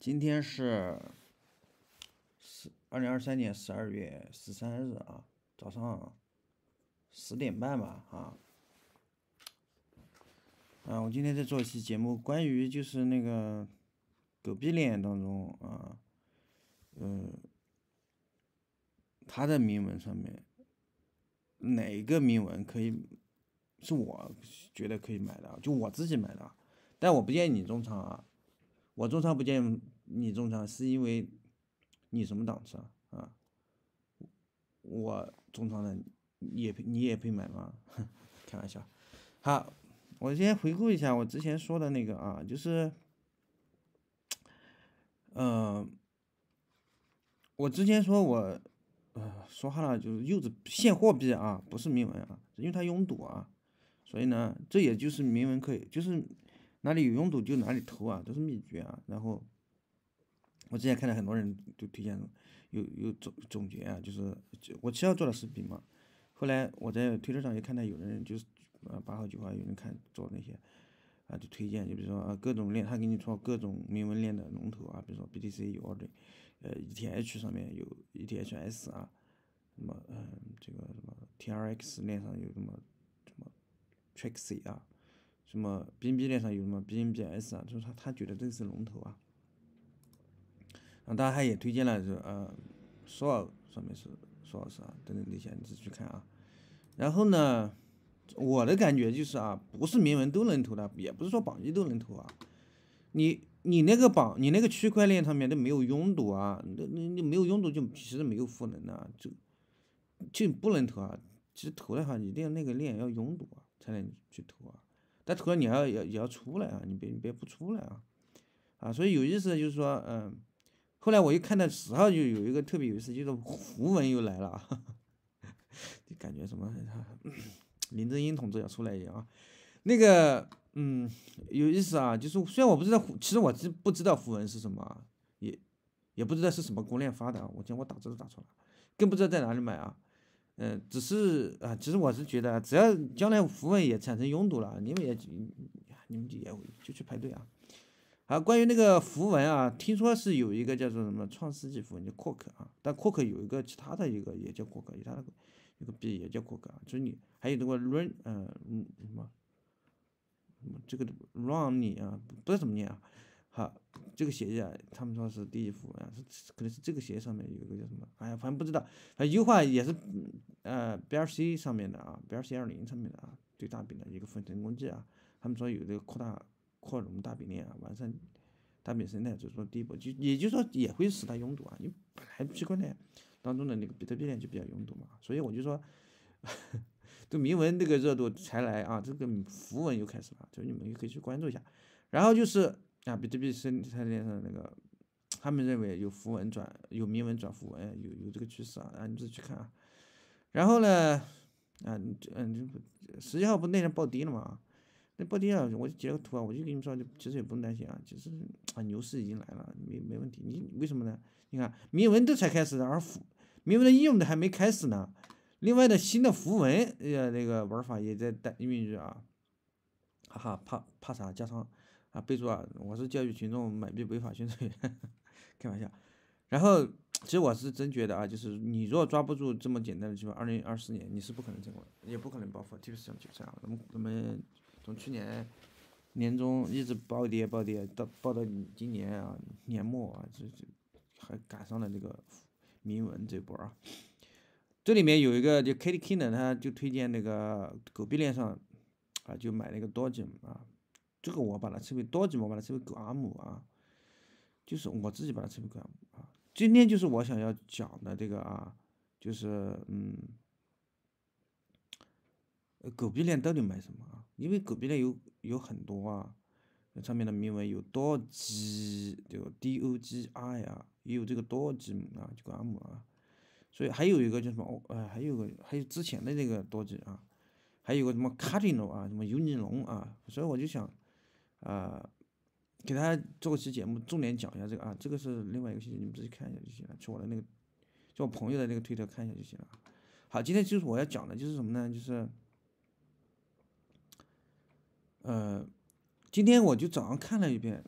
今天是十二零二三年十二月十三日啊，早上十点半吧啊。啊，我今天在做一期节目，关于就是那个狗逼恋当中啊，嗯，他的铭文上面哪个铭文可以是我觉得可以买的，就我自己买的，但我不建议你中长啊。我中仓不建议你中仓，是因为你什么档次啊？啊，我中仓的也你也配买吗？开玩笑。好，我先回顾一下我之前说的那个啊，就是，嗯，我之前说我，呃，说话了就是柚子现货币啊，不是铭文啊，因为它拥堵啊，所以呢，这也就是铭文可以，就是。哪里有拥堵就哪里投啊，都是秘诀啊。然后，我之前看到很多人都推荐，有有总总结啊，就是我七号做的视频嘛。后来我在推特上也看到有人就是，呃八号九号有人看做那些，啊就推荐，就比如说啊各种链，他给你做各种铭文链的龙头啊，比如说 BTC 有 Order，呃 ETH 上面有 ETHS 啊，什么嗯这个什么 TRX 链上有什么什么 t r i x e 啊。什么 B n B 链上有什么 B N B S 啊？就是他他觉得这是龙头啊。然后他他也推荐了，是呃，索尔上面是索尔是啊，等等那些你自己去看啊。然后呢，我的感觉就是啊，不是铭文都能投的，也不是说榜一都能投啊。你你那个榜，你那个区块链上面都没有拥堵啊，那那没有拥堵就其实没有赋能啊，就就不能投啊。其实投的话，一定要那个链要拥堵啊，才能去投啊。但同时你还要也也要出来啊，你别你别不出来啊，啊，所以有意思就是说，嗯，后来我又看到十号就有一个特别有意思，就是符文又来了，就感觉什么 林正英同志要出来一样啊，那个嗯有意思啊，就是虽然我不知道符，其实我知不知道符文是什么，也也不知道是什么公链发的，我见我打字都打错了，更不知道在哪里买啊。嗯，只是啊，其实我是觉得，只要将来符文也产生拥堵了，你们也，你们就也就去排队啊。好，关于那个符文啊，听说是有一个叫做什么创世纪符文叫 Quark 啊，但 Quark 有一个其他的一个也叫 Quark，有它那个个币也叫 Quark，就是你还有那个 Run，嗯嗯什么，这个 Run 你啊不知道怎么念啊。好，这个协议啊，他们说是第一幅啊，是可能是这个协议上面有一个叫什么，哎呀，反正不知道。啊，优化也是，呃，BRC 上面的啊，BRC 二零上面的啊，最大饼的一个分层工具啊，他们说有这个扩大扩容大饼链啊，完善大饼生态，就是说第一步，就也就是说也会使它拥堵啊，因为本来区块链当中的那个比特币链就比较拥堵嘛，所以我就说，这个铭文这个热度才来啊，这个符文又开始了，所以你们也可以去关注一下，然后就是。啊，比特币是它那个那个，他们认为有符文转有铭文转符文，有有这个趋势啊。啊，你自己去看啊。然后呢，啊，嗯，就十一号不那天暴跌了嘛，那暴跌啊，我就截个图啊，我就跟你们说，就其实也不用担心啊，其实啊牛市已经来了，没没问题。你为什么呢？你看铭文都才开始，而符铭文的应用都还没开始呢。另外的新的符文，呃，那个玩法也在待孕育啊。哈哈，怕怕啥？加仓。啊，备注啊，我是教育群众买币违法宣传员，开玩笑。然后，其实我是真觉得啊，就是你如果抓不住这么简单的机会，二零二四年你是不可能成功的，也不可能爆发，特别是像韭菜啊，我们我们从去年年中一直暴跌暴跌，到暴到今年啊年末啊，这这还赶上了那个铭文这波啊。这里面有一个就 Kitty King 呢，他就推荐那个狗币链上啊，就买那个 Doge 啊。这个我把它称为多吉，我把它称为狗阿姆啊，就是我自己把它称为狗阿姆啊。今天就是我想要讲的这个啊，就是嗯，狗币链到底买什么啊？因为狗币链有有很多啊，上面的铭文有多吉对吧 D O G I 啊，也有这个多吉母啊，这个阿姆啊，所以还有一个叫什么哦，哎，还有个还有之前的那个多吉啊，还有个什么卡 a l 啊，什么尤尼龙啊，所以我就想。呃，给大家做期节目，重点讲一下这个啊，这个是另外一个信息，你们自己看一下就行了，去我的那个，就我朋友的那个推特看一下就行了。好，今天就是我要讲的，就是什么呢？就是，呃，今天我就早上看了一遍，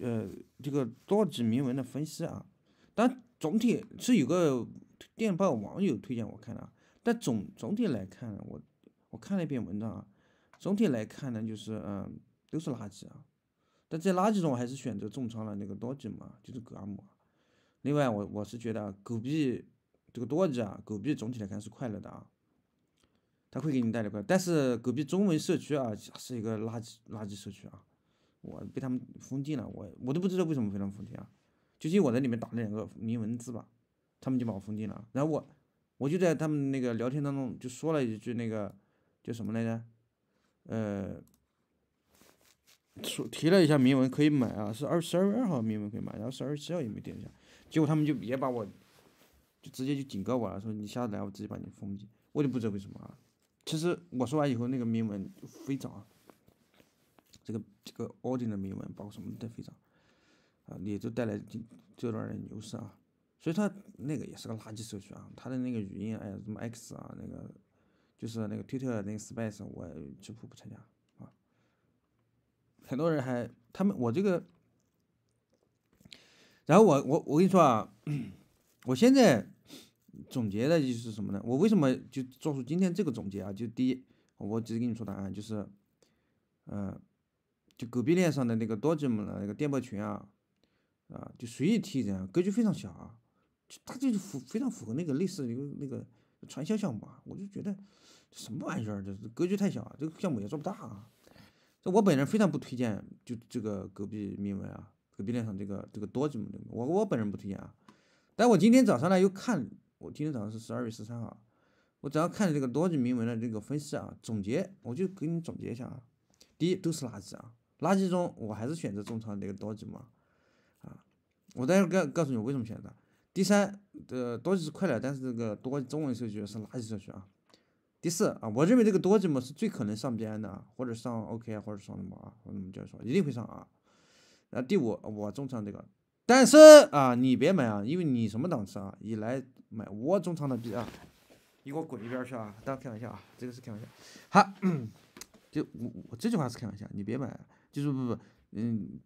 呃，这个多指铭文的分析啊，但总体是有个电报网友推荐我看啊，但总总体来看，我我看了一篇文章啊，总体来看呢，就是嗯。都是垃圾啊，但在垃圾中还是选择重仓了那个 d o g 吉嘛，就是格阿木。另外，我我是觉得狗币这个 d o 多吉啊，狗币总体来看是快乐的啊，它会给你带来快。乐。但是狗币中文社区啊是一个垃圾垃圾社区啊，我被他们封禁了，我我都不知道为什么被他们封禁啊，就因为我在里面打了两个铭文字吧，他们就把我封禁了。然后我我就在他们那个聊天当中就说了一句那个叫什么来着，呃。提了一下铭文可以买啊，是二十二月二号铭文可以买，然后十二月七号也没点一下，结果他们就也把我就直接就警告我了，说你下来，我直接把你封禁，我就不知道为什么啊。其实我说完以后，那个铭文就飞涨，这个这个奥丁的铭文包括什么都飞涨啊，也就带来这段的牛市啊。所以他那个也是个垃圾社区啊，他的那个语音，哎呀什么 X 啊，那个就是那个 Twitter 那个 Space，我几乎不参加。很多人还，他们我这个，然后我我我跟你说啊，我现在总结的就是什么呢？我为什么就做出今天这个总结啊？就第一，我直接跟你说答案，就是，嗯，就隔壁链上的那个多吉姆的那个电报群啊，啊，就随意踢人，格局非常小，就他就是符非常符合那个类似一个那个传销项目，啊，我就觉得，什么玩意儿，这格局太小，这个项目也做不大。啊。我本人非常不推荐就这个隔壁铭文啊，隔壁战场这个这个多吉姆文，我我本人不推荐啊。但我今天早上呢又看，我今天早上是十二月十三号，我早上看这个多吉铭文的这个分析啊总结，我就给你总结一下啊。第一都是垃圾啊，垃圾中我还是选择中场这个多吉姆啊，我待会告告诉你为什么选择。第三的多吉是快的，但是这个多中文社区是垃圾社区啊。第四啊，我认为这个多字母是最可能上边的啊，或者上 OK 啊，或者上什么啊，我们么叫说，一定会上啊。然后第五，我中仓这个，但是啊，你别买啊，因为你什么档次啊，你来买我中仓的币啊，你给我滚一边去啊！当开玩笑啊，这个是开玩笑。好，就我我这句话是开玩笑，你别买，就是不不嗯，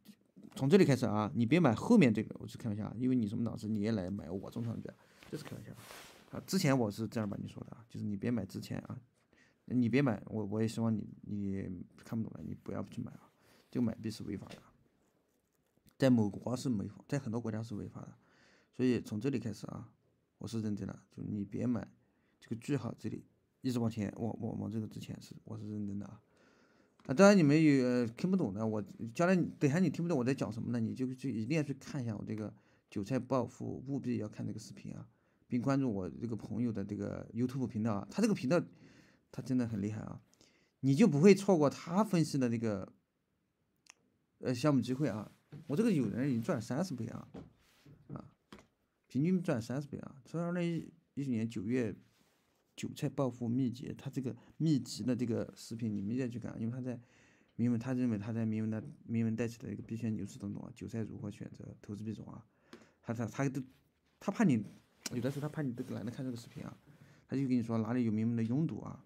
从这里开始啊，你别买后面这个，我是开玩笑啊，因为你什么档次，你也来买我中仓的币啊，这是开玩笑。啊，之前我是这样吧，你说的，就是你别买之前啊，你别买，我我也希望你你看不懂的你不要去买啊，就买币是违法的，在某国是违法，在很多国家是违法的，所以从这里开始啊，我是认真的，就你别买，这个句号这里一直往前往往往这个之前是我是认真的啊，啊当然你们也听不懂的，我将来等下你听不懂我在讲什么呢，你就就一定要去看一下我这个韭菜暴富，务必要看这个视频啊。并关注我这个朋友的这个 YouTube 频道，啊，他这个频道他真的很厉害啊，你就不会错过他分析的那个呃项目机会啊。我这个友人已经赚三十倍啊，啊，平均赚三十倍啊。从二零一一九年九月，韭菜暴富秘籍，他这个秘籍的这个视频你们再去看，因为他在明文，他认为他在明文的明文带起来一个必选牛市当中啊，韭菜如何选择投资币种啊，他他他都他怕你。有的时候他怕你都懒得看这个视频啊，他就跟你说哪里有明明的拥堵啊，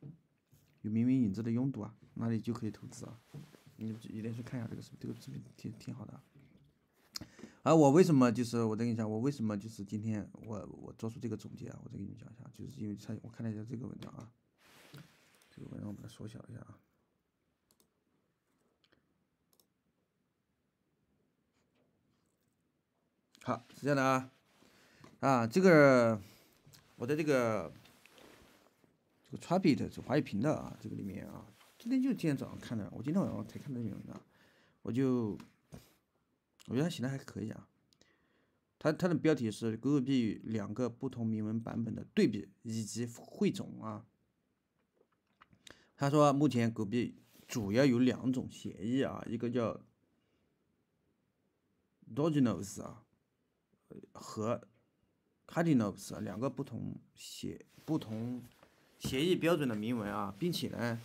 有明明影子的拥堵啊，哪里就可以投资啊，你一定去看一下这个视频，这个视频挺挺好的。啊，我为什么就是我再跟你讲，我为什么就是今天我我做出这个总结啊，我再跟你讲一下，就是因为他我看了一下这个文章啊，这个文章我把它缩小一下啊。好，是这样的啊。啊，这个我在这个这个 trapeet 这华语频道啊，这个里面啊，今天就今天早上看的，我今天晚上才看这篇文章，我就我觉得他写的还可以啊。他他的标题是狗狗币两个不同铭文版本的对比以及汇总啊。他说目前狗狗币主要有两种协议啊，一个叫 dogenos 啊和 Cardinals 两个不同协不同协议标准的铭文啊，并且呢，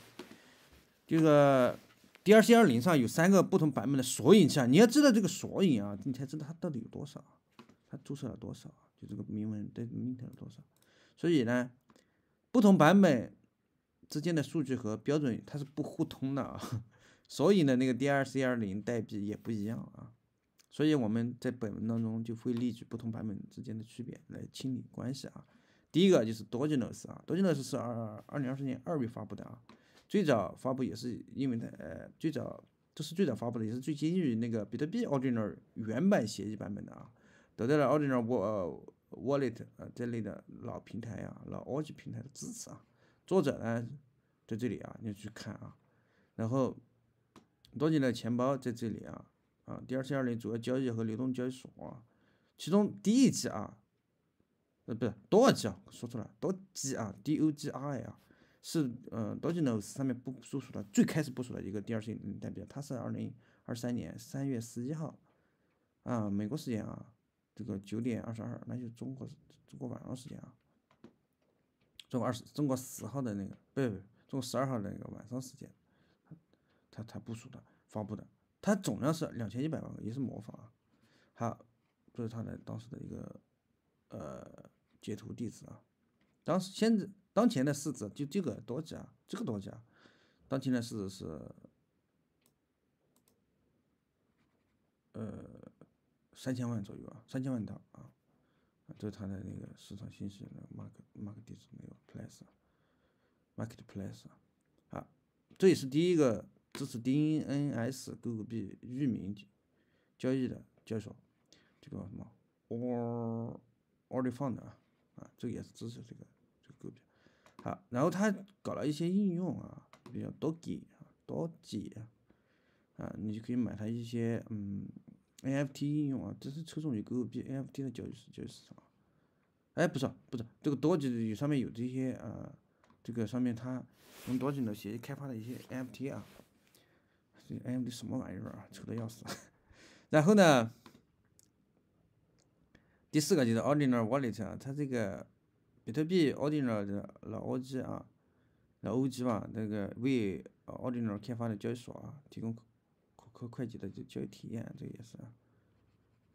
这个 DRC 二零上有三个不同版本的索引啊，你要知道这个索引啊，你才知道它到底有多少，它注册了多少，就这个铭文的对应有多少，所以呢，不同版本之间的数据和标准它是不互通的啊，所以呢那个 DRC 二零代币也不一样啊。所以我们在本文当中就会列举不同版本之间的区别来清理关系啊。第一个就是 o r d i n o l s 啊，o r d i n o l s 是二二零二四年二月发布的啊。最早发布也是因为呢，呃，最早这是最早发布的，也是最接近于那个比特币 Ordinal 原版协议版本的啊，得到了 Ordinal Wallet 啊这类的老平台啊，老 g 级平台的支持啊。作者呢在这里啊，你去看啊。然后，o r d i n a 钱包在这里啊。啊，第二期二零主要交易和流动交易所啊，其中第一期啊，呃，不是多少期啊？说出来，多 g 啊？D O G i 啊，是呃，D O G N O S 上面部署的最开始部署的一个第二期代表，它是二零二三年三月十一号啊，美国时间啊，这个九点二十二，那就中国中国晚上时间啊，中国二十中国十号的那个，不不，中国十二号的那个晚上时间，他他部署的发布的。它总量是两千一百万个，也是模仿。啊。好，这是它的当时的一个呃截图地址啊。当时现在当前的市值就这个多少啊，这个多少啊？当前的市值是呃三千万左右啊，三千万档啊。这是它的那个市场信息的 mark mark 地址没有 place marketplace 啊。这也是第一个。支持 DNS 狗狗币域名交易的交易所，这个什么 o r o r i f u n d 啊，啊，这个也是支持这个这个狗狗币。好，然后它搞了一些应用啊，比如 d o g e 啊 d o g e 啊，啊，你就可以买它一些嗯 n f t 应用啊，这是侧重于狗狗币 n f t 的交易交易市场啊。哎，不是，不是，这个 d o g e 上面有这些啊，这个上面它用 d o g e 的协议开发的一些 n f t 啊。哎，这什么玩意儿啊，丑的要死！然后呢，第四个就是 Ordinary Wallet 啊，它这个比特币 Ordinary 的 O G 啊，O 老 G 吧，那个为 Ordinary 开发的交易所啊，提供可可快捷的交易体验，这个也是啊，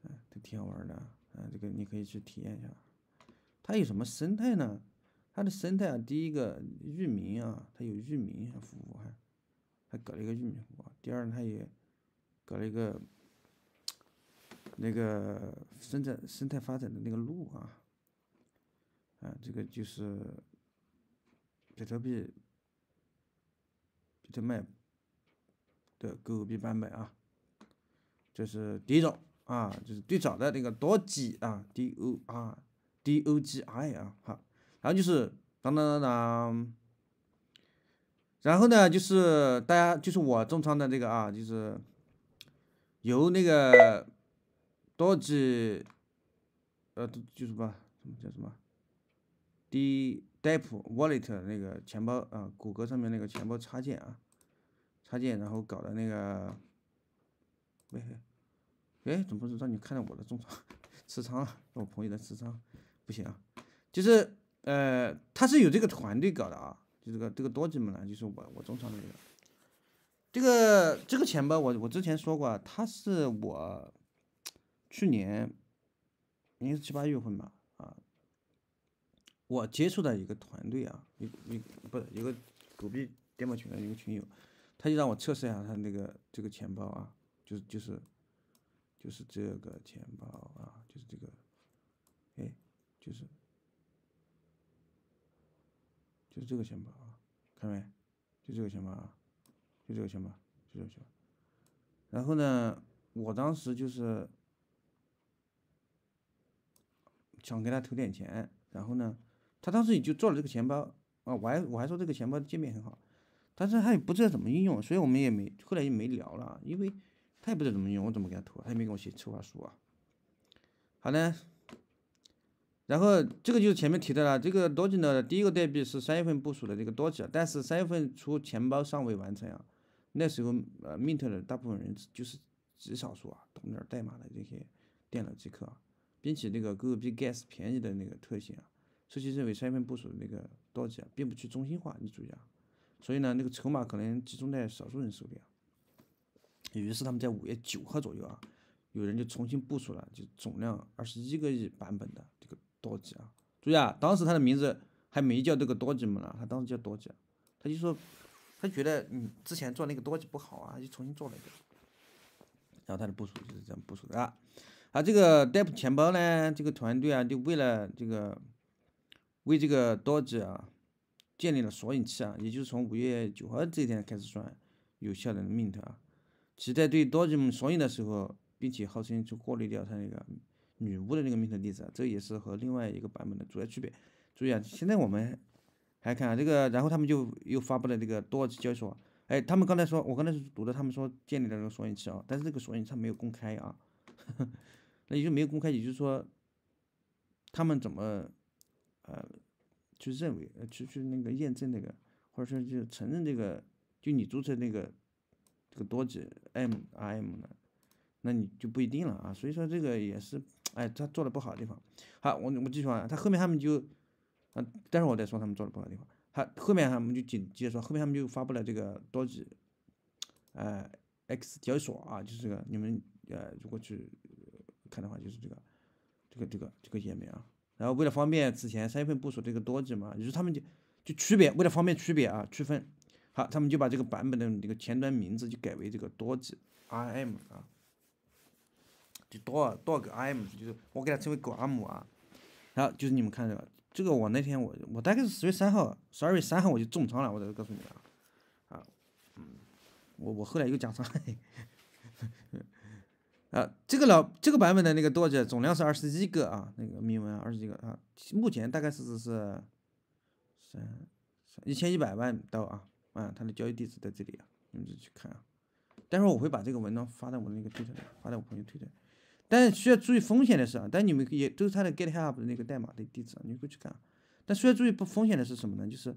嗯，都挺好玩的，嗯，这个你可以去体验一下。它有什么生态呢？它的生态啊，第一个域名啊，它有域名服务还。还搞了一个玉米糊。第二他也搞了一个那个生产生态发展的那个路啊，啊，这个就是比特币比特币的狗币版本啊，这是第一种啊，就是最早的那个多吉啊，D O R D O G I 啊，好，然后就是当当当当。然后呢，就是大家，就是我重仓的这个啊，就是由那个 Doge，呃，就是吧，什么叫什么，D Deep Wallet 那个钱包啊，谷歌上面那个钱包插件啊，插件，然后搞的那个，没，哎，怎么不是让你看到我的重仓，持仓了？我朋友的持仓，不行啊，就是呃，他是有这个团队搞的啊。就这个这个多吉姆呢，就是我我中场这个，这个这个钱包我我之前说过啊，他是我去年应该是七八月份吧啊，我接触的一个团队啊，一一不是一个狗币电报群的一个群友，他就让我测试一下他那个这个钱包啊，就是就是就是这个钱包啊，就是这个，哎，就是。就这个钱包啊，看到没？就这个钱包啊，就这个钱包，就这个钱包。然后呢，我当时就是想给他投点钱。然后呢，他当时也就做了这个钱包啊，我还我还说这个钱包的界面很好，但是他也不知道怎么应用，所以我们也没后来也没聊了，因为他也不知道怎么用，我怎么给他投，他也没给我写策划书啊。好嘞。然后这个就是前面提到了，这个多极的第一个代币是三月份部署的这个多极，但是三月份初钱包尚未完成啊，那时候呃，mint 的大部分人就是极少数啊，懂点代码的这些电脑机客啊，并且那个 g o o gas l e g 便宜的那个特性啊，社区认为三月份部署的那个多啊、并不去中心化你注意啊，所以呢，那个筹码可能集中在少数人手里啊，于是他们在五月九号左右啊，有人就重新部署了，就总量二十一个亿版本的这个。多吉啊，注意啊，当时他的名字还没叫这个多吉姆呢，他当时叫多吉，他就说，他觉得你之前做那个多吉不好啊，就重新做了一个，然后他的部署就是这样部署的啊，而这个 d 代 p 钱包呢，这个团队啊，就为了这个，为这个多吉啊，建立了索引器啊，也就是从五月九号这天开始算有效的 mint 啊，其在对多吉姆索引的时候，并且号称就过滤掉他那个。女巫的那个密特粒子，这也是和另外一个版本的主要区别。注意啊，现在我们还看这个，然后他们就又发布了这个多级交所。哎，他们刚才说，我刚才是读的，他们说建立了那个索引器啊，但是这个索引器没有公开啊，那也就没有公开，也就是说，他们怎么呃去认为，去去那个验证那个，或者说就承认这个，就你注册那个这个多级 M R M 呢？那你就不一定了啊，所以说这个也是。哎，他做的不好的地方，好，我我继续往下，他后面他们就，嗯，待会儿我再说他们做的不好的地方，好，后面他们就紧接着说，后面他们就发布了这个多级，哎，X 交易所啊，就是这个，你们呃如果去看的话，就是这个，这个这个这个页面啊，然后为了方便，此前三月份部署这个多级嘛，就是他们就就区别，为了方便区别啊，区分，好，他们就把这个版本的这个前端名字就改为这个多级 RM 啊。就多少多少个 R M，就是我给它称为狗 R M 啊，然后就是你们看这个，这个我那天我我大概是十月三号，十二月三号我就中仓了，我在这告诉你啊，啊，嗯，我我后来又加仓，啊，这个老这个版本的那个多少总量是二十一个啊，那个铭文二十一个啊，目前大概是是三一千一百万刀啊，啊，它的交易地址在这里啊，你们就去看啊，待会我会把这个文章发在我的那个推特发在我朋友推特。但需要注意风险的是，啊，但你们也都是他的 get h p 的那个代码的地址，你会去看。但需要注意不风险的是什么呢？就是，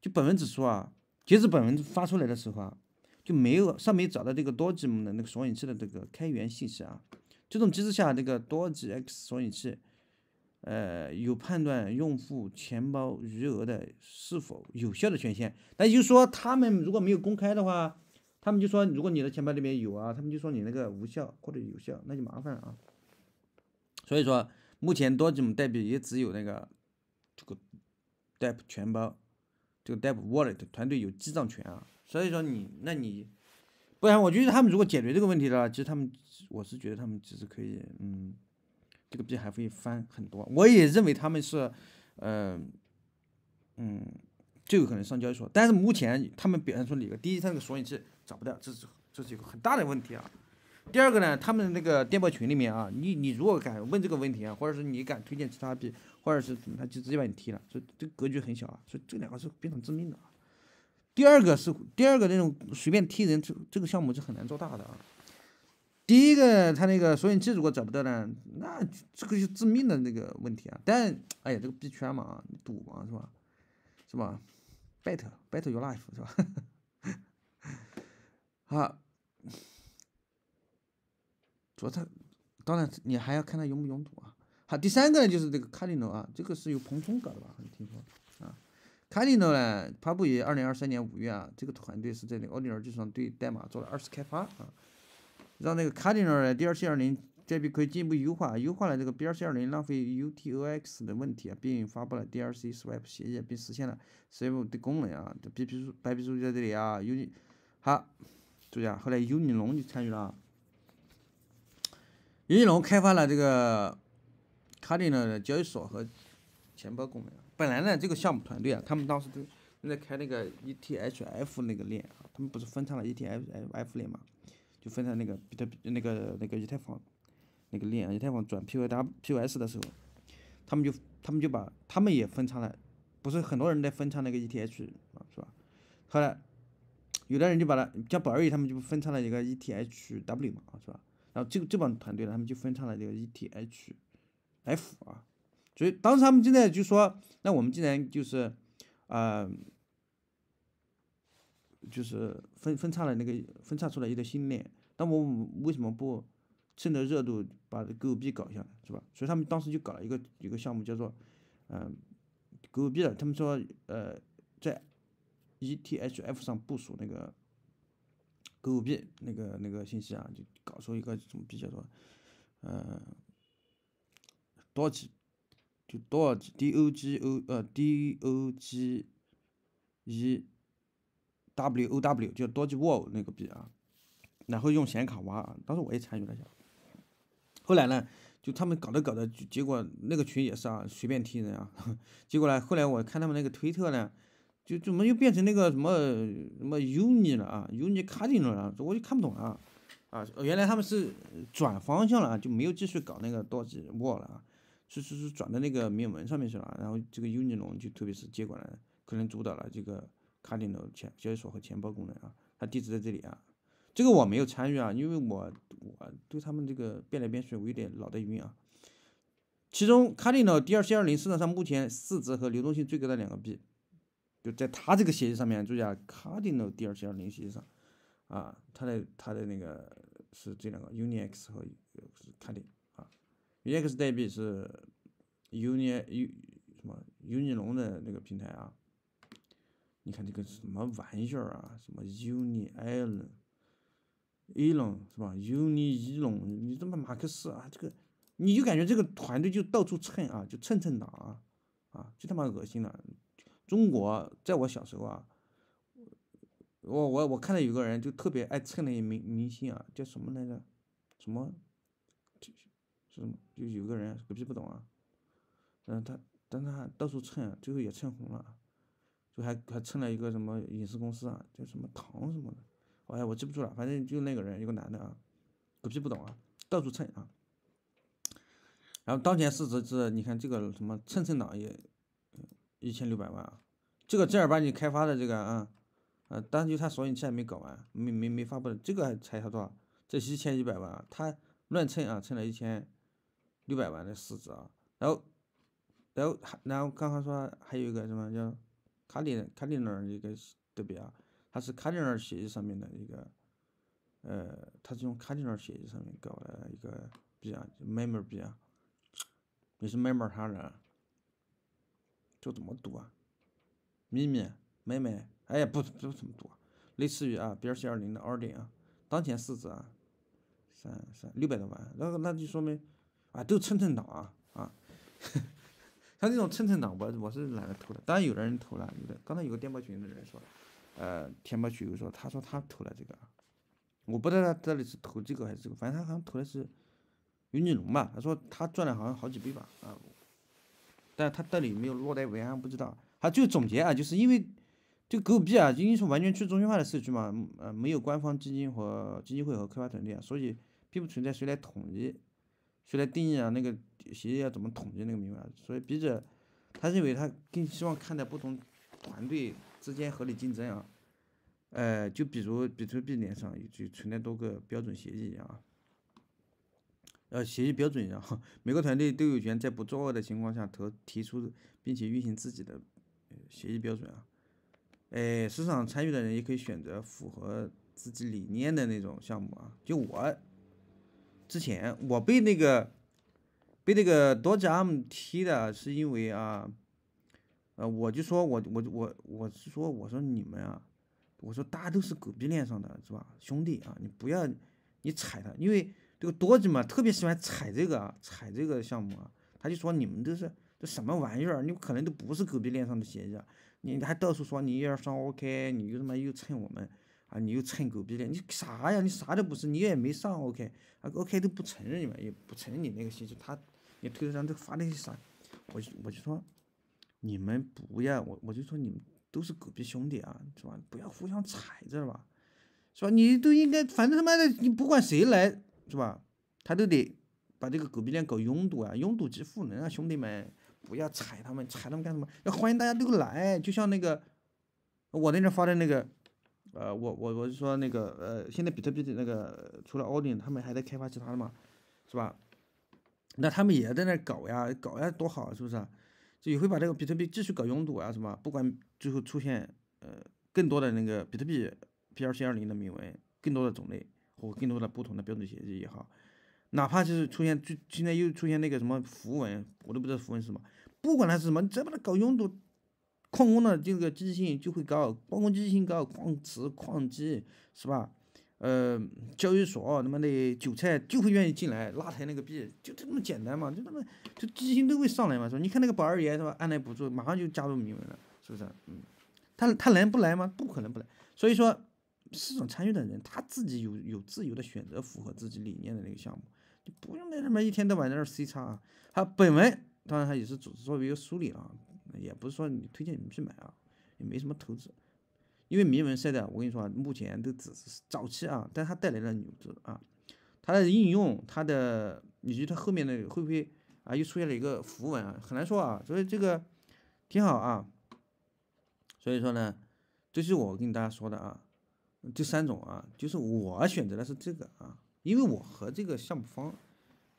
就本文指出啊，截止本文发出来的时候啊，就没有尚没找到这个多吉门的那个索引器的这个开源信息啊。这种机制下，这个多吉 X 索引器，呃，有判断用户钱包余额的是否有效的权限。那也就是说，他们如果没有公开的话。他们就说，如果你的钱包里面有啊，他们就说你那个无效或者有效，那就麻烦了啊。所以说，目前多种代币也只有那个这个 d 代 p 全包，这个 d 代 p wallet 团队有记账权啊。所以说你，那你，不然我觉得他们如果解决这个问题的话，其实他们，我是觉得他们其实可以，嗯，这个币还会翻很多。我也认为他们是，呃，嗯，最有可能上交易所。但是目前他们表现出的一个，第一，他那个索引器。找不到，这是这是一个很大的问题啊。第二个呢，他们那个电报群里面啊，你你如果敢问这个问题啊，或者是你敢推荐其他币，或者是他就直接把你踢了。所以这格局很小啊。所以这两个是非常致命的啊。第二个是第二个那种随便踢人，这这个项目就很难做大的啊。第一个他那个索引器如果找不到呢，那这个就致命的那个问题啊。但哎呀，这个币圈嘛，赌嘛是吧？是吧？Bet bet your life 是吧？好，主要当然你还要看它拥不拥堵啊。好，第三个呢就是这个 c a 诺 d n 啊，这个是由彭松搞的吧，好像听说啊。c a 诺 d n 呢，发布于二零二三年五月啊，这个团队是在那奥尼尔技术上对代码做了二次开发啊，让那个 c a 诺 d n DRC 二零这边可以进一步优化，优化了这个 DRC 二零浪费 UTOX 的问题啊，并发布了 DRC Swap 协议，并实现了 CIP 的功能啊。这白皮书白皮书就在这里啊，有好。对啊，后来，尤尼龙就参与了。尤尼龙开发了这个卡丁的交易所和钱包功能。本来呢，这个项目团队啊，他们当时都都在开那个 ETHF 那个链啊，他们不是分叉了 ETHF 链嘛，就分叉那个比特那个那个以太坊那个链，以太坊转 PYW p s 的时候，他们就他们就把他们也分叉了，不是很多人在分叉那个 ETH 啊，是吧？后来。有的人就把它，像宝瑞他们就分叉了一个 ETHW 嘛，是吧？然后这这帮团队呢，他们就分叉了这个 ETHF 啊，所以当时他们现在就说，那我们既然就是，啊，就是分分叉了那个分叉出来一个新链，那我们为什么不趁着热度把狗币搞一下，是吧？所以他们当时就搞了一个一个项目叫做，嗯，狗币的，他们说，呃，在 ETHF 上部署那个狗币那个那个信息啊，就搞出一个什么币叫做呃多吉，就多吉 DOGO 呃 DOG，E W O W 叫多吉沃那个币啊，然后用显卡挖，当时我也参与了一下。后来呢，就他们搞着搞着，结果那个群也是啊，随便踢人啊。结果呢，后来我看他们那个推特呢。就怎么又变成那个什么什么 uni 了啊？u t t 卡丁 g 了，我就看不懂了。啊，原来他们是转方向了，就没有继续搞那个 dodge 多级沃了啊，是是是转到那个铭文上面去了。然后这个 uni 龙就特别是接管了，可能主导了这个卡丁的钱交易所和钱包功能啊。它地址在这里啊。这个我没有参与啊，因为我我对他们这个变来变去，我有点脑袋晕啊。其中，卡丁诺 D 二 C 二零市场上目前市值和流动性最高的两个币。就在他这个鞋子上面，注意啊，Cardinal d 议鞋子上，啊，他的他的那个是这两个 Unix 和不是 Cardinal 啊，Unix 代币是 u n i U 什么 u n i 龙的那个平台啊，你看这个什么玩意儿啊，什么 u n i a l Elon 是吧 u n i l E 龙，你他妈马克思啊！这个你就感觉这个团队就到处蹭啊，就蹭蹭打啊，啊，就他妈恶心了。中国，在我小时候啊，我我我看到有个人就特别爱蹭那些明明星啊，叫什么来着？什么？就就有个人，狗屁不懂啊！嗯，他但他到处蹭，最后也蹭红了，就还还蹭了一个什么影视公司啊，叫什么唐什么的，哎，我记不住了，反正就那个人，一个男的啊，狗屁不懂啊，到处蹭啊。然后当前市值是，你看这个什么蹭蹭党也。一千六百万啊，这个正儿八经开发的这个啊，呃，但时就他索引现在没搞完，没没没发布的这个才他多少？这一千一百万啊，他乱蹭啊，蹭了一千六百万的市值啊，然后，然后还然后刚刚说还有一个什么叫卡链卡链那的一个比啊，它是卡链链协议上面的一个，呃，它是用卡链链协议上面搞的一个币啊，m m e r 币啊，也是 memer 他人。就怎么赌啊？咪咪、妹妹，哎呀不不怎么赌啊，类似于啊，B 二 C 二零的二点啊，当前市值啊，三三六百多万，那那就说明啊，都是蹭蹭涨啊啊，像这种蹭蹭涨，我我是懒得投的，当然有的人投了，有的刚才有个电报群的人说，呃，电报群有说，他说他投了这个，我不知道他到底是投这个还是这个，反正他好像投的是云锦龙吧，他说他赚了好像好几倍吧啊。但他到底没有落在为安不知道，他就总结啊，就是因为这个狗币啊，因为是完全去中心化的社区嘛，呃，没有官方基金和基金会和开发团队啊，所以并不存在谁来统一，谁来定义啊那个协议要怎么统一那个明白？所以笔者他认为他更希望看到不同团队之间合理竞争啊，呃，就比如比特币链上就存在多个标准协议啊。呃，协议标准啊，每个团队都有权在不作恶的情况下投提出并且运行自己的协议标准啊。哎，市场参与的人也可以选择符合自己理念的那种项目啊。就我之前我被那个被那个多阿 m 踢的是因为啊，呃，我就说我我我我是说我说你们啊，我说大家都是狗逼链上的是吧，兄弟啊，你不要你踩他，因为。这个多吉嘛，特别喜欢踩这个，踩这个项目啊。他就说你们都是这什么玩意儿？你可能都不是狗币链上的协议啊。你还到处说你要二上 OK，你又他妈又蹭我们啊，你又蹭狗币链，你啥呀？你啥都不是，你也没上 OK，啊 OK 都不承认你们，也不承认你那个信息，他，你推特上都发的啥？我我就说，你们不要，我我就说你们都是狗币兄弟啊，是吧？不要互相踩，知道吧？是吧？你都应该，反正他妈的，你不管谁来。是吧？他都得把这个狗币链搞拥堵啊，拥堵即赋能啊，兄弟们，不要踩他们，踩他们干什么？要欢迎大家都来，就像那个我那天发的那个，呃，我我我是说那个呃，现在比特币的那个除了 o d i n 他们还在开发其他的嘛，是吧？那他们也在那搞呀，搞呀，多好，是不是？就也会把这个比特币继续搞拥堵啊，什么？不管最后出现呃更多的那个比特币 P 二七二零的铭文，更多的种类。或更多的不同的标准协议也好，哪怕就是出现，就现在又出现那个什么符文，我都不知道符文是什么。不管它是什么，你要把它搞拥堵，矿工的这个积极性就会高，矿工积极性高，矿池、矿机是吧？呃，交易所他妈的韭菜就会愿意进来拉抬那个币，就这么简单嘛，就他妈就积极性都会上来嘛，是吧？你看那个宝二爷是吧，按耐不住，马上就加入铭文了，是不是？嗯，他他能不来吗？不可能不来，所以说。市场参与的人，他自己有有自由的选择，符合自己理念的那个项目，就不用在上面一天到晚在那儿 C 叉啊。好，本文当然他也是只作为一个梳理了，也不是说你推荐你们去买啊，也没什么投资，因为铭文赛的，我跟你说啊，目前都只是早期啊，但它带来了牛资啊，它的应用，它的以及它后面的会不会啊又出现了一个符文啊，很难说啊，所以这个挺好啊，所以说呢，这是我跟大家说的啊。这三种啊，就是我选择的是这个啊，因为我和这个项目方，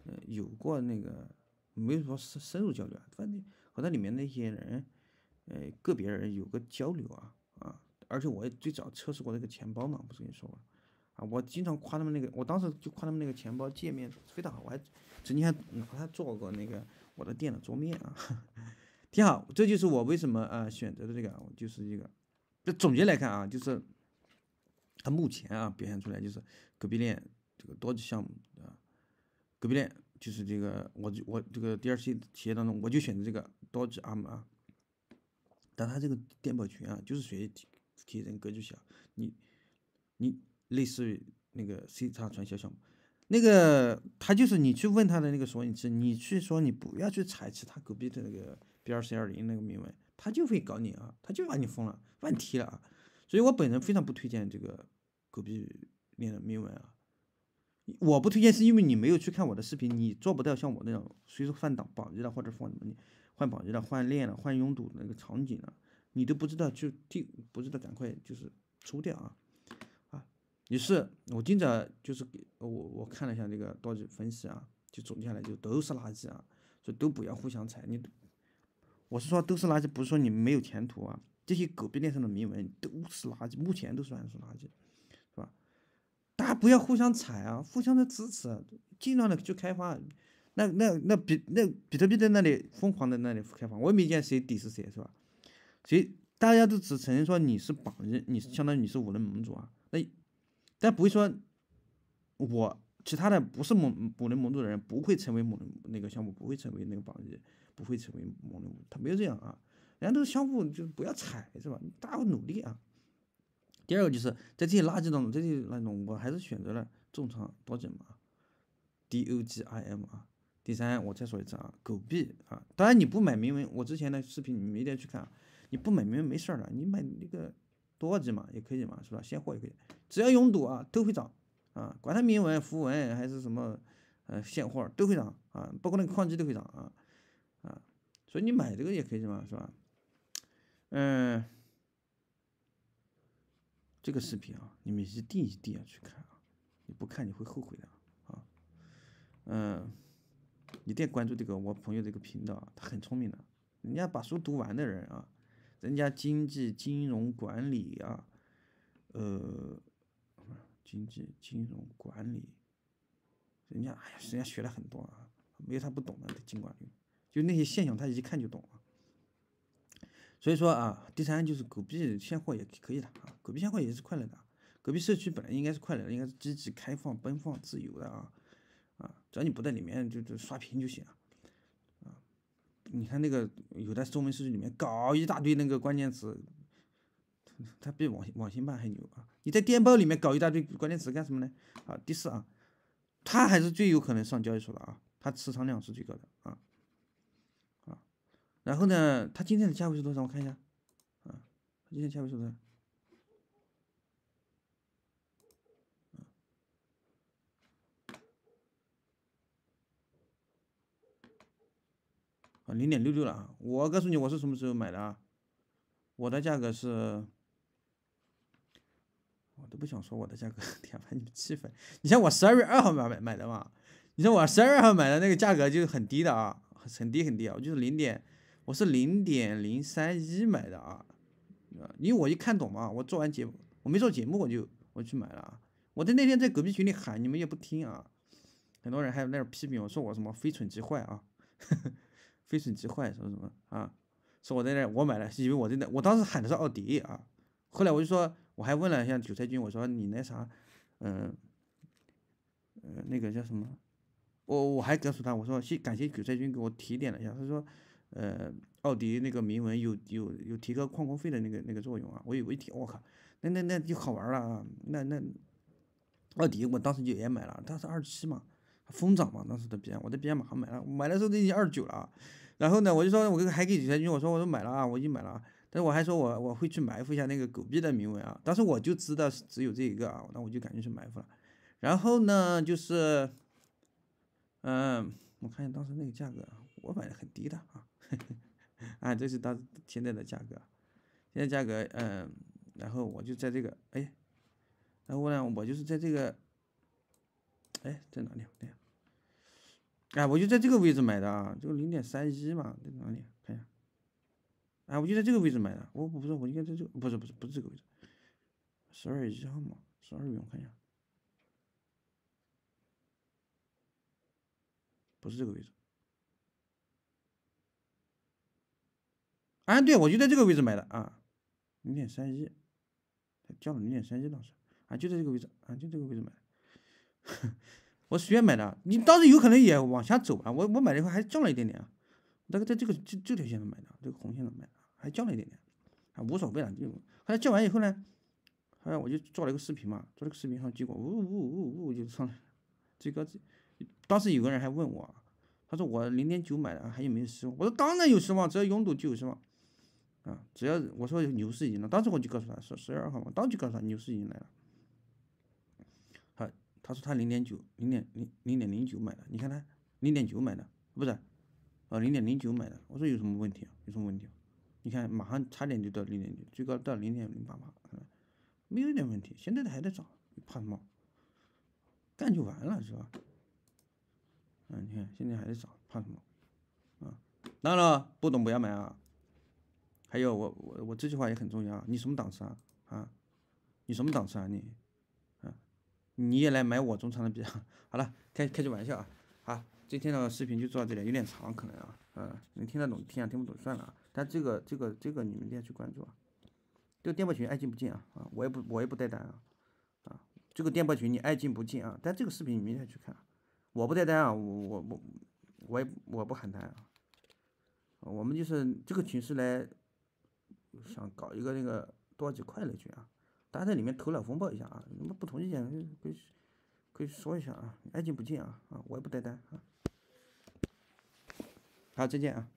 呃，有过那个没有说深深入交流，啊，反正和那里面那些人，呃，个别人有个交流啊啊，而且我也最早测试过那个钱包嘛，不是跟你说嘛，啊，我经常夸他们那个，我当时就夸他们那个钱包界面非常好，我还曾经还拿它做过那个我的电脑桌面啊，挺好，这就是我为什么呃选择的这个，就是一个，就总结来看啊，就是。它目前啊表现出来就是隔壁链这个多级项目啊，隔壁链就是这个我就我这个 DRC 企业当中我就选择这个多级 M 啊，但它这个电报群啊就是属于底人格局小，你你类似于那个 C 叉传销项目，那个它就是你去问它的那个索引器，你去说你不要去踩其他隔壁的那个 BRC 二零那个铭文，它就会搞你啊，它就把你封了，把你踢了啊。所以我本人非常不推荐这个狗币练铭文啊！我不推荐是因为你没有去看我的视频，你做不到像我那样，随时换挡榜一了或者换什么，换榜一了、换练了、换拥堵那个场景了，你都不知道就替不知道赶快就是抽掉啊！啊！也是我经常就是给我我看了一下这个道具分析啊，就总结下来就都是垃圾啊，所以都不要互相踩你。我是说都是垃圾，不是说你没有前途啊。这些狗币链上的铭文都是垃圾，目前都是算是垃圾，是吧？大家不要互相踩啊，互相的支持，尽量的去开发。那那那比那比特币在那里疯狂的那里开发，我也没见谁鄙视谁，是吧？所以大家都只承认说你是榜一，你相当于你是五人盟主啊。那但不会说，我其他的不是某五人盟主的人不会成为某人那个项目不会成为那个榜一，不会成为五人，他没有这样啊。人家都是相互，就是不要踩，是吧？大家努力啊。第二个就是在这些垃圾当中，这些那种我还是选择了重仓多几嘛，D O G I M 啊。第三，我再说一次啊，狗币啊，当然你不买铭文，我之前的视频你们一定要去看啊。你不买铭文没事儿的，你买那个多级嘛也可以嘛，是吧？现货也可以，只要拥堵啊都会涨啊，管它铭文符文还是什么，呃，现货都会涨啊，包括那个矿机都会涨啊啊，所以你买这个也可以嘛，是吧？嗯，这个视频啊，你们一定一定要去看啊！你不看你会后悔的啊！嗯，一定要关注这个我朋友这个频道啊，他很聪明的，人家把书读完的人啊，人家经济、金融、管理啊，呃，经济、金融、管理，人家哎呀，人家学了很多啊，没有他不懂的，尽管就那些现象，他一看就懂啊。所以说啊，第三就是狗币现货也可以的啊，狗币现货也是快乐的。狗币社区本来应该是快乐的，应该是积极、开放、奔放、自由的啊啊，只要你不在里面就就刷屏就行了啊。你看那个有的中文社区里面搞一大堆那个关键词，它比网网信办还牛啊！你在电报里面搞一大堆关键词干什么呢？啊，第四啊，它还是最有可能上交易所的啊，它持仓量是最高的啊。然后呢？它今天的价位是多少？我看一下，啊，今天价位是多少？啊，零点六六了啊！我告诉你，我是什么时候买的啊？我的价格是，我都不想说我的价格，天，把你们气愤！你像我十二月二号买买买的嘛，你像我十二号买的那个价格就是很低的啊，很低很低，啊，就是零点。我是零点零三一买的啊，因为我一看懂嘛，我做完节目，我没做节目我就我去买了啊。我在那天在隔壁群里喊，你们也不听啊，很多人还有那点批评我说我什么非蠢即坏啊，非蠢即坏什么什么啊，说我在那我买了，是因为我在那我当时喊的是奥迪啊，后来我就说我还问了一下韭菜君，我说你那啥，嗯，呃，那个叫什么，我我还告诉他我说谢感谢韭菜君给我提点了一下，他说。呃，奥迪那个铭文有有有提高矿工费的那个那个作用啊！我一提，我靠，那那那就好玩了啊！那那奥迪我当时就也买了，当时二七嘛，疯涨嘛，当时的币，我的币马上买了，买的时候都已经二九了啊！然后呢，我就说，我跟还给李建军我说，我说买了啊，我已经买了啊！但是我还说我我会去埋伏一下那个狗币的铭文啊！当时我就知道是只有这一个啊，那我就赶紧去埋伏了。然后呢，就是，嗯，我看当时那个价格，我买的很低的啊。啊，这是它现在的价格，现在价格，嗯，然后我就在这个，哎，然后呢，我就是在这个，哎，在哪里？对哎，我就在这个位置买的啊，这个零点三一嘛，在哪里？看一下，啊，我就在这个位置买的，我不是，我应该在这，不是，不是，不是这个位置，十二月一号嘛，十二月，我看一下，不是这个位置。啊，对，我就在这个位置买的啊，零点三一，降了零点三一当时，啊，就在这个位置，啊，就这个位置买的，我随便买的。你当时有可能也往下走啊，我我买以后还降了一点点，啊，大概在这个这这条线上买的，这个红线上买的，还降了一点点，啊，无所谓了，就后来降完以后呢，后来我就做了一个视频嘛，做了个视频，上结果呜呜呜呜就上来最高，当时有个人还问我，他说我零点九买的还有没有失望，我说当然有失望，只要拥堵就有失望。啊，只要我说牛市已来了，当时我就告诉他说十月二号嘛，当就告诉他牛市已经来了。好，他说他零点九，零点零零点零九买的，你看他零点九买的，不是，哦零点零九买的，我说有什么问题啊？有什么问题啊？你看马上差点就到零点九，最高到零点零八八，没有一点问题，现在它还在涨，怕什么？干就完了是吧？嗯，你看现在还在涨，怕什么？啊，当然了，不懂不要买啊。还有我我我这句话也很重要你什么档次啊啊？你什么档次啊你？啊，你也来买我中长的笔啊！好了，开开句玩笑啊！好，今天的视频就做到这里，有点长可能啊，嗯，能听得懂听啊，听不懂算了啊。但这个这个这个你们一定要去关注啊。这个电铺群爱进不进啊？啊，我也不我也不带单啊啊！这个电铺群你爱进不进啊？但这个视频你明天去看，我不带单啊，我我我我也我不喊单啊。我们就是这个群是来。想搞一个那个多少几快乐群啊？大家在里面头脑风暴一下啊，什么不同意见可以可以说一下啊？爱进不进啊？啊，我也不带单啊。好，再见啊。